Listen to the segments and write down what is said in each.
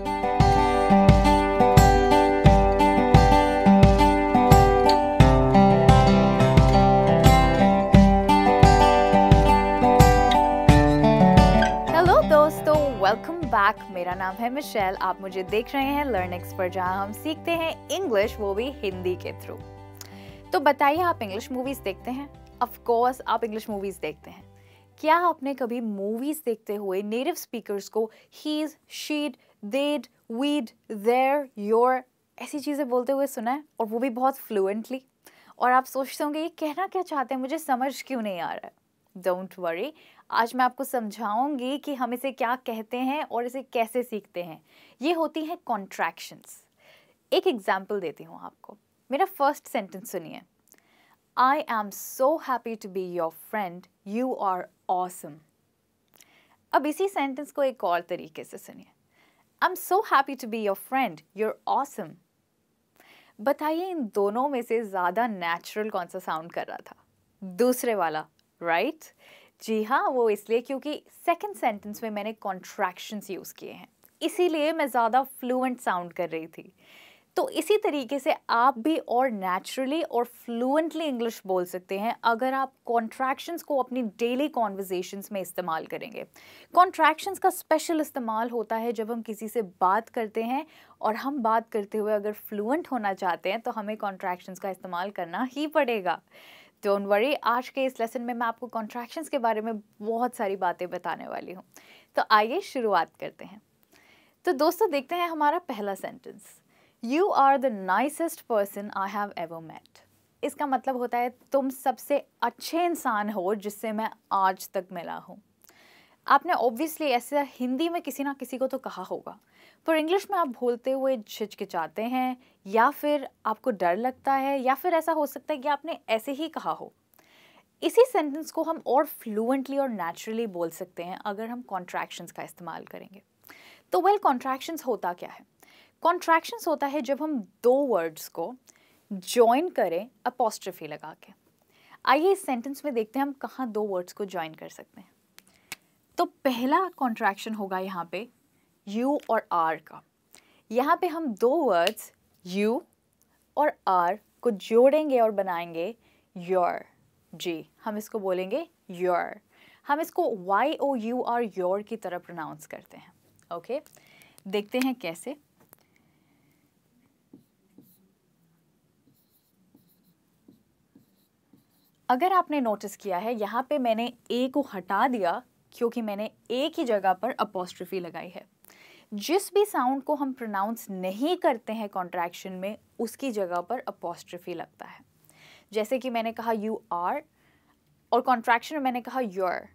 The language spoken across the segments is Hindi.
वेलकम बैक मेरा नाम है मिशेल आप मुझे देख रहे हैं लर्न पर जहां हम सीखते हैं इंग्लिश वो भी हिंदी के थ्रू तो बताइए आप इंग्लिश मूवीज़ देखते हैं ऑफ कोर्स आप इंग्लिश मूवीज़ देखते हैं क्या आपने कभी मूवीज़ देखते हुए नेटिव स्पीकर्स को he's she'd they'd we'd there your ऐसी चीज़ें बोलते हुए सुना है और वो भी बहुत फ्लुएंटली और आप सोचते होंगे ये कहना क्या चाहते हैं मुझे समझ क्यों नहीं आ रहा है डोंट वरी आज मैं आपको समझाऊंगी कि हम इसे क्या कहते हैं और इसे कैसे सीखते हैं ये होती हैं कॉन्ट्रैक्शंस एक एग्जाम्पल देती हूँ आपको मेरा फर्स्ट सेंटेंस सुनिए I am so happy to be your friend you are awesome अब इसी सेंटेंस को एक और तरीके से सुनिए I'm so happy to be your friend. You're awesome. बताइए इन दोनों में से ज़्यादा नेचुरल कौन सा साउंड कर रहा था दूसरे वाला राइट right? जी हाँ वो इसलिए क्योंकि सेकेंड सेंटेंस में मैंने कॉन्ट्रैक्शंस यूज़ किए हैं इसीलिए मैं ज़्यादा फ्लुएंट साउंड कर रही थी तो इसी तरीके से आप भी और नेचुरली और फ्लुएंटली इंग्लिश बोल सकते हैं अगर आप कॉन्ट्रैक्शंस को अपनी डेली कॉन्वर्जेशंस में इस्तेमाल करेंगे कॉन्ट्रैक्शंस का स्पेशल इस्तेमाल होता है जब हम किसी से बात करते हैं और हम बात करते हुए अगर फ्लुएंट होना चाहते हैं तो हमें कॉन्ट्रैक्शंस का इस्तेमाल करना ही पड़ेगा डोंट वरी आज के इस लेसन में मैं आपको कॉन्ट्रैक्शंस के बारे में बहुत सारी बातें बताने वाली हूँ तो आइए शुरुआत करते हैं तो दोस्तों देखते हैं हमारा पहला sentence you are the nicest person I have ever met इसका मतलब होता है तुम सबसे अच्छे इंसान हो जिससे मैं आज तक मिला हूँ आपने ऑब्वियसली ऐसे हिंदी में किसी ना किसी को तो कहा होगा पर इंग्लिश में आप बोलते हुए झिझकिचाते हैं या फिर आपको डर लगता है या फिर ऐसा हो सकता है कि आपने ऐसे ही कहा हो इसी सेंटेंस को हम और फ्लुएंटली और नेचुरली बोल सकते हैं अगर हम कॉन्ट्रैक्शंस का इस्तेमाल करेंगे तो वेल well, कॉन्ट्रैक्शंस होता क्या है कॉन्ट्रैक्शंस होता है जब हम दो वर्ड्स को ज्वाइन करें अपोस्ट्रफी लगा के आइए इस सेंटेंस में देखते हैं हम कहाँ दो वर्ड्स को ज्वाइन कर सकते हैं तो पहला कॉन्ट्रैक्शन होगा यहाँ पे यू और आर का यहाँ पे हम दो वर्ड्स यू और आर को जोड़ेंगे और बनाएंगे योर जी हम इसको बोलेंगे योर हम इसको Y O U R your की तरह प्रोनाउंस करते हैं ओके okay? देखते हैं कैसे अगर आपने नोटिस किया है यहाँ पे मैंने ए को हटा दिया क्योंकि मैंने ए की जगह पर अपोस्ट्रफी लगाई है जिस भी साउंड को हम प्रोनाउंस नहीं करते हैं कॉन्ट्रैक्शन में उसकी जगह पर अपोस्ट्रफी लगता है जैसे कि मैंने कहा यू आर और कॉन्ट्रैक्शन में मैंने कहा योर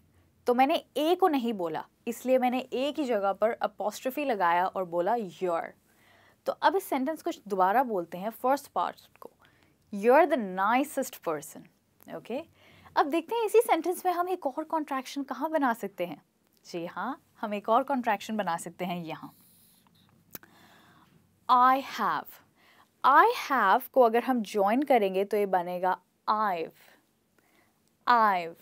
तो मैंने ए को नहीं बोला इसलिए मैंने ए की जगह पर अपोस्ट्रफी लगाया और बोला योर तो अब इस सेंटेंस को दोबारा बोलते हैं फर्स्ट पार्ट को you are the nicest person okay अब देखते हैं इसी सेंटेंस में हम एक और कॉन्ट्रैक्शन कहाँ बना सकते हैं जी हाँ हम एक और कॉन्ट्रैक्शन बना सकते हैं यहाँ आई हैव आई हैव को अगर हम ज्वाइन करेंगे तो ये बनेगा आईव आईव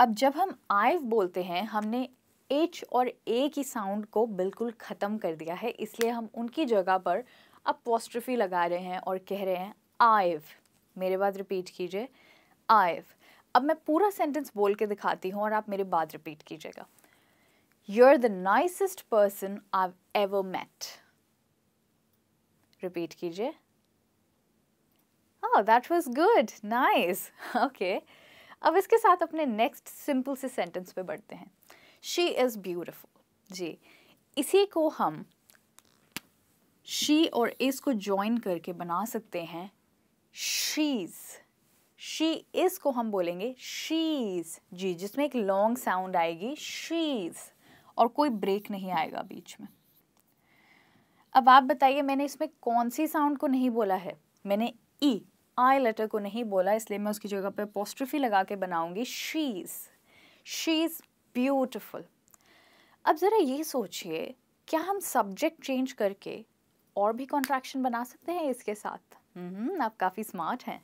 अब जब हम आईव बोलते हैं हमने एच और ए की साउंड को बिल्कुल ख़त्म कर दिया है इसलिए हम उनकी जगह पर अब पॉस्ट्रफी लगा रहे हैं और कह रहे हैं आइव मेरे बाद रिपीट कीजिए आइव अब मैं पूरा सेंटेंस बोल के दिखाती हूँ और आप मेरे बाद रिपीट कीजिएगा you are the nicest person I ever met repeat कीजिए that was good nice okay अब इसके साथ अपने नेक्स्ट सिंपल से सेंटेंस पे बढ़ते हैं शी इज़ ब्यूटिफुल जी इसी को हम शी और इस को ज्वाइन करके बना सकते हैं शीज शी इस को हम बोलेंगे शीज जी जिसमें एक लॉन्ग साउंड आएगी शीज और कोई ब्रेक नहीं आएगा बीच में अब आप बताइए मैंने इसमें कौन सी साउंड को नहीं बोला है मैंने ई आई लेटर को नहीं बोला इसलिए मैं उसकी जगह पर पोस्ट्रफी लगा के बनाऊंगी शीज शी इज़ ब्यूटिफुल अब ज़रा ये सोचिए क्या हम सब्जेक्ट चेंज करके और भी कॉन्ट्रैक्शन बना सकते हैं इसके साथ हम्म, आप काफ़ी स्मार्ट हैं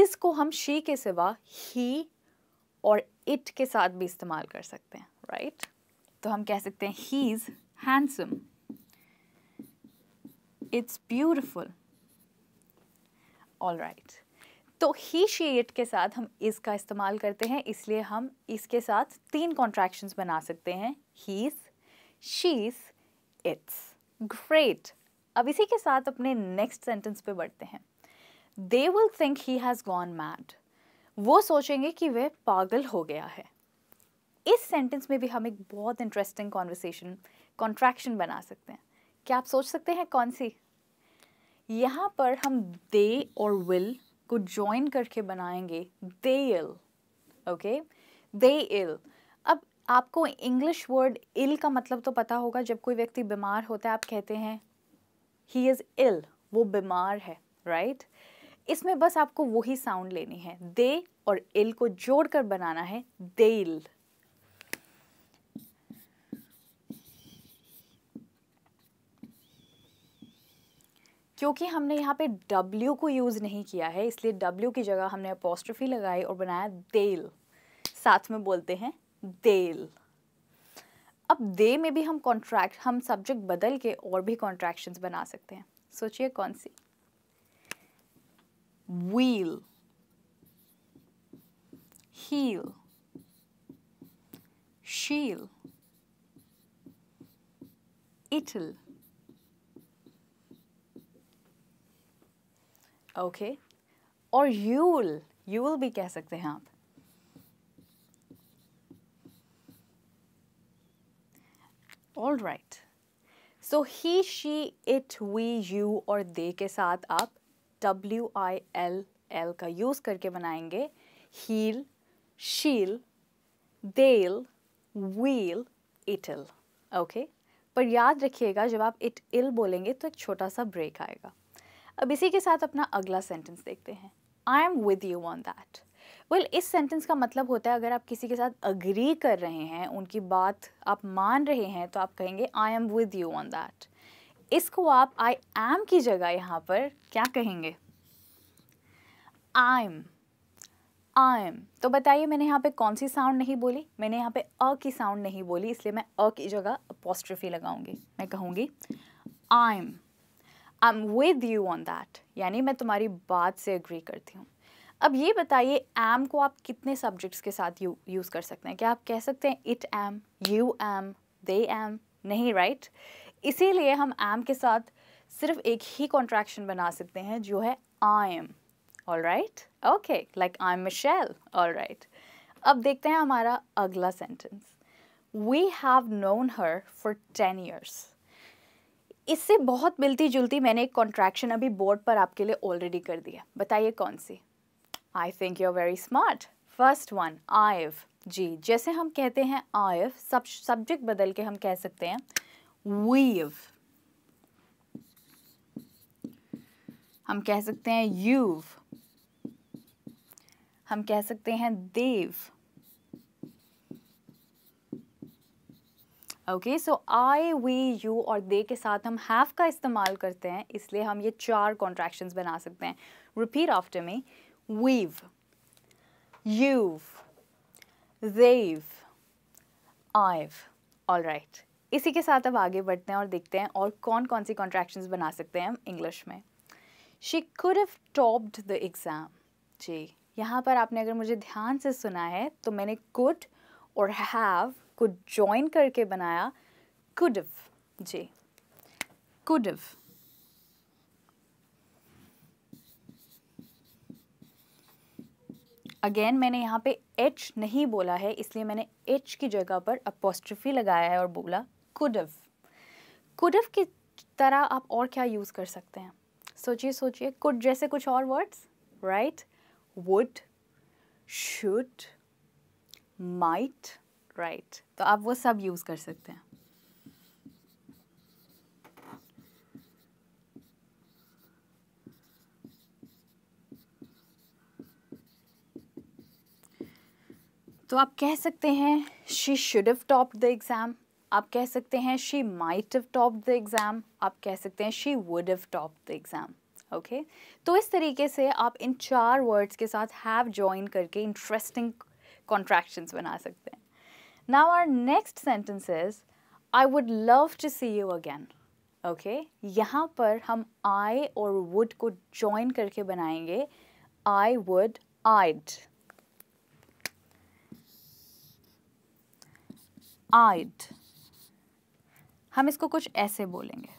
इसको हम शी के सिवा ही और इट के साथ भी इस्तेमाल कर सकते हैं राइट right? तो हम कह सकते हैं he is handsome it's beautiful all right तो ही शी इट के साथ हम इसका इस्तेमाल करते हैं इसलिए हम इसके साथ तीन कॉन्ट्रैक्शंस बना सकते हैं he is she is it's great अब इसी के साथ अपने नेक्स्ट सेंटेंस पे बढ़ते हैं they will think he has gone mad वो सोचेंगे कि वह पागल हो गया है इस सेंटेंस में भी हम एक बहुत इंटरेस्टिंग कॉन्वर्सेशन कॉन्ट्रैक्शन बना सकते हैं क्या आप सोच सकते हैं कौन सी यहाँ पर हम दे और विल को ज्वाइन करके बनाएंगे दे इल ओके दे इल अब आपको इंग्लिश वर्ड इल का मतलब तो पता होगा जब कोई व्यक्ति बीमार होता है आप कहते हैं ही इज़ इल वो बीमार है राइट right? इसमें बस आपको वही साउंड लेनी है दे और इल को जोड़कर बनाना है इल क्योंकि हमने यहाँ पे W को यूज़ नहीं किया है इसलिए W की जगह हमने अपोस्ट्रफी लगाई और बनाया देल साथ में बोलते हैं देल अब दे में भी हम कॉन्ट्रैक्ट हम सब्जेक्ट बदल के और भी कॉन्ट्रैक्शन बना सकते हैं सोचिए कौन सी we'll he'll she'll it'll okay और यूल यूल भी कह सकते हैं आप all right so he she it we you और दे के साथ आप डब्ल्यू आई एल एल का यूज़ करके बनाएंगे हील शील देल व्हील इटल ओके पर याद रखिएगा जब आप इट इल बोलेंगे तो एक छोटा सा ब्रेक आएगा अब इसी के साथ अपना अगला सेंटेंस देखते हैं I am with you on that well well, इस सेंटेंस का मतलब होता है अगर आप किसी के साथ अग्री कर रहे हैं उनकी बात आप मान रहे हैं तो आप कहेंगे I am with you on that इसको आप आई एम की जगह यहाँ पर क्या कहेंगे आई एम आई एम तो बताइए मैंने यहाँ पे कौन सी साउंड नहीं बोली मैंने यहाँ पे अ की साउंड नहीं बोली इसलिए मैं अ की जगह अपॉस्ट्रफी लगाऊंगी मैं कहूँगी I am I am with you on that यानी मैं तुम्हारी बात से अग्री करती हूँ अब ये बताइए एम को आप कितने सब्जेक्ट्स के साथ यू यूज़ कर सकते हैं क्या आप कह सकते हैं it m you m they m नहीं राइट इसीलिए हम एम के साथ सिर्फ एक ही कॉन्ट्रैक्शन बना सकते हैं जो है I am all right okay like I am Michelle all right अब देखते हैं हमारा अगला sentence we have known her for ten years इससे बहुत मिलती जुलती मैंने एक कॉन्ट्रैक्शन अभी बोर्ड पर आपके लिए ऑलरेडी कर दिया बताइए कौन सी I think you are very smart first one I've जी जैसे हम कहते हैं आइव सब सब्जेक्ट बदल के हम कह सकते हैं वीव हम कह सकते हैं यूव हम कह सकते हैं they've okay so I we you और दे के साथ हम हैव का इस्तेमाल करते हैं इसलिए हम ये चार कॉन्ट्रैक्शंस बना सकते हैं repeat after me we've, you've, they've, I've. All right. इसी के साथ अब आगे बढ़ते हैं और देखते हैं और कौन कौन सी कॉन्ट्रैक्शंस बना सकते हैं हम इंग्लिश में she could have topped the exam जी यहाँ पर आपने अगर मुझे ध्यान से सुना है तो मैंने कुड और हैव को ज्वाइन करके बनाया कुड जी कुडव अगेन मैंने यहाँ पे एच नहीं बोला है इसलिए मैंने एच की जगह पर अपोस्ट्रफी लगाया है और बोला कुडव कुडव की तरह आप और क्या यूज़ कर सकते हैं सोचिए सोचिए कुड जैसे कुछ और words right would should might right तो आप वो सब यूज़ कर सकते हैं तो आप कह सकते हैं she should have top the exam आप कह सकते हैं she might have top the exam आप कह सकते हैं she would have top the exam okay तो इस तरीके से आप इन चार वर्ड्स के साथ हैव जॉइन करके इंटरेस्टिंग कॉन्ट्रैक्शन बना सकते हैं now our next sentence is I would love to see you again okay यहाँ पर हम आई और वुड को जॉइन करके बनाएंगे आई वुड आइड आइड हम इसको कुछ ऐसे बोलेंगे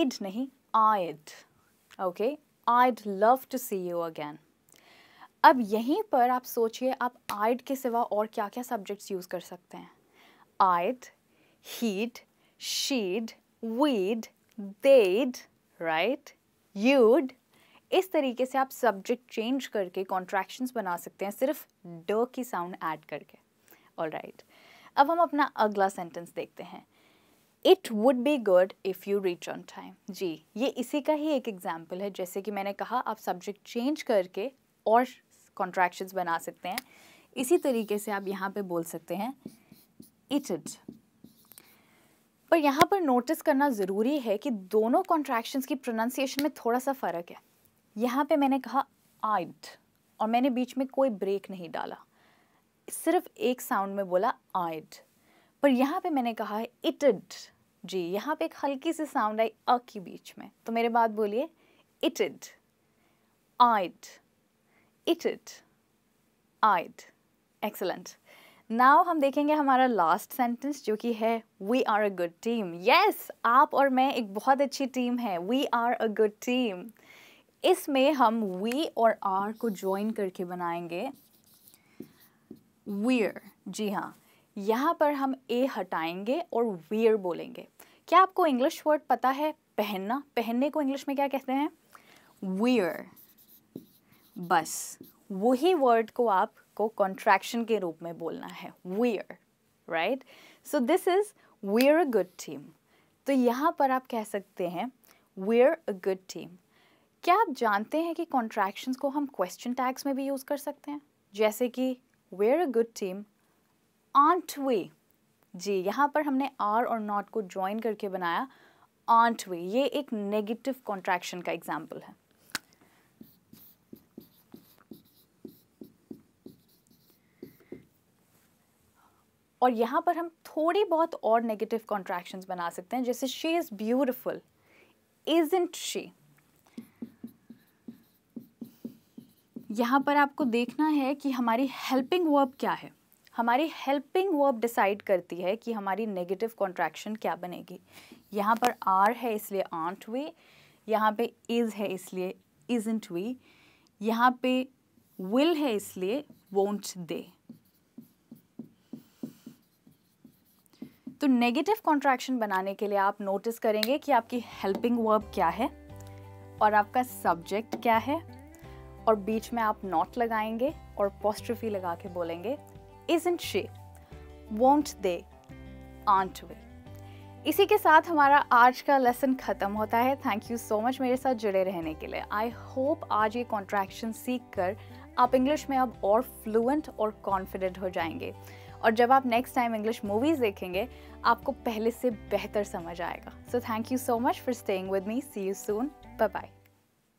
एड नहीं I'd okay I'd love to see you again अब यहीं पर आप सोचिए आप आइड के सिवा और क्या क्या सब्जेक्ट्स यूज़ कर सकते हैं I'd he'd she'd we'd they'd right you'd इस तरीके से आप सब्जेक्ट चेंज करके कॉन्ट्रैक्शंस बना सकते हैं सिर्फ ड की साउंड ऐड करके ऑल राइट अब हम अपना अगला सेंटेंस देखते हैं it would be good if you reach on time जी ये इसी का ही एक एग्जाम्पल है जैसे कि मैंने कहा आप सब्जेक्ट चेंज करके और कॉन्ट्रैक्शंस बना सकते हैं इसी तरीके से आप यहाँ पे बोल सकते हैं इट इट पर यहाँ पर नोटिस करना ज़रूरी है कि दोनों कॉन्ट्रैक्शंस की प्रोनाउंसिएशन में थोड़ा सा फ़र्क है यहाँ पे मैंने कहा आइड और मैंने बीच में कोई ब्रेक नहीं डाला सिर्फ एक साउंड में बोला आइड पर यहाँ पे मैंने कहा है इटड जी यहाँ पे एक हल्की सी साउंड आई अ के बीच में तो मेरे बाद बोलिए इटड आइड इटड आइड एक्सलेंट नाउ हम देखेंगे हमारा लास्ट सेंटेंस जो कि है we are a good team yes आप और मैं एक बहुत अच्छी टीम है we are a good team इसमें हम वी और आर को ज्वाइन करके बनाएंगे वीयर जी हाँ यहाँ पर हम ए हटाएंगे और वीयर बोलेंगे क्या आपको इंग्लिश वर्ड पता है पहनना पहनने को इंग्लिश में क्या कहते हैं वीयर बस वही वर्ड को आपको कॉन्ट्रैक्शन के रूप में बोलना है we're right so this is we're a good team तो यहाँ पर आप कह सकते हैं वीयर अ गुड टीम क्या आप जानते हैं कि कॉन्ट्रैक्शंस को हम क्वेश्चन टैग्स में भी यूज़ कर सकते हैं जैसे कि we're a good team aren't we जी यहाँ पर हमने आर और नॉट को ज्वाइन करके बनाया आंट वे ये एक नेगेटिव कॉन्ट्रैक्शन का एग्जाम्पल है और यहाँ पर हम थोड़ी बहुत और नेगेटिव कॉन्ट्रैक्शंस बना सकते हैं जैसे she is beautiful isn't she यहाँ पर आपको देखना है कि हमारी हेल्पिंग वर्ब क्या है हमारी हेल्पिंग वर्ब डिसाइड करती है कि हमारी नेगेटिव कॉन्ट्रैक्शन क्या बनेगी यहाँ पर आर है इसलिए आंट वे यहाँ पे इज़ है इसलिए इजेंट वी यहाँ पे विल है इसलिए वोंट दे तो नेगेटिव कॉन्ट्रैक्शन बनाने के लिए आप नोटिस करेंगे कि आपकी हेल्पिंग वर्ब क्या है और आपका सब्जेक्ट क्या है और बीच में आप नॉट लगाएंगे और पॉस्ट्रफी लगा के बोलेंगे इन शे वॉन्ट दे आंट वे इसी के साथ हमारा आज का लेसन ख़त्म होता है थैंक यू सो मच मेरे साथ जुड़े रहने के लिए आई होप आज ये कॉन्ट्रैक्शन सीख कर आप इंग्लिश में अब और फ्लुएंट और कॉन्फिडेंट हो जाएंगे और जब आप नेक्स्ट टाइम इंग्लिश मूवीज़ देखेंगे आपको पहले से बेहतर समझ आएगा so thank you so much for staying with me see you soon bye bye